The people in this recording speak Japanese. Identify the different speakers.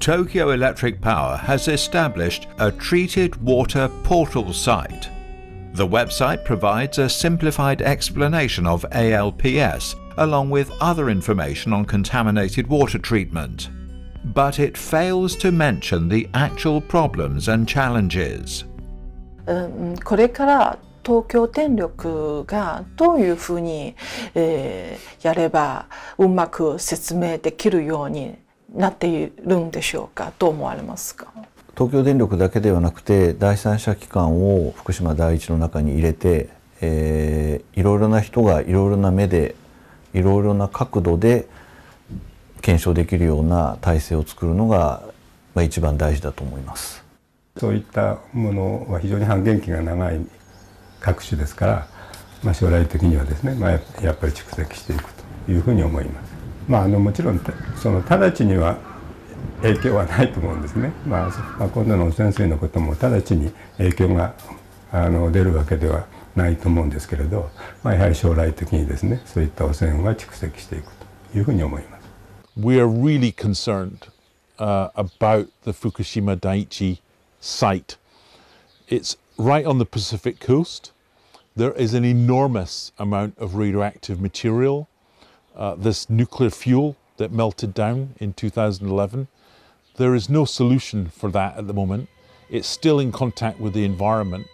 Speaker 1: Tokyo Electric Power has established a treated water portal site. The website provides a simplified explanation of ALPS along with other information on contaminated water treatment. But it fails to mention the actual problems and challenges.
Speaker 2: Um, これから東京電力がどういうふうに、えー、やればうまく説明できるようになっているんでしょうかどう思われますか
Speaker 3: 東京電力だけではなくて第三者機関を福島第一の中に入れて、えー、いろいろな人がいろいろな目でいろいろな角度で検証できるような体制を作るのが、まあ、一番大事だと思います
Speaker 4: そういったものは非常に半減期が長い各種ですから、まあ、将来的にはですね、まあ、やっぱり蓄積していくというふうに思います。まあ、あのもちろんその直ちには影響はないと思うんですね、まあ、まあ、今度の汚染水のことも直ちに影響があの出るわけではないと思うんですけれど、まあ、やはり将来的にですねそういった汚染は蓄積していくというふうに思
Speaker 5: います。We are really concerned、uh, about the Fukushima Daiichi site. It's right on the Pacific coast. There is an enormous amount of radioactive material. uh, this nuclear fuel that melted down in 2011. There is no solution for that at the moment. It's still in contact with the environment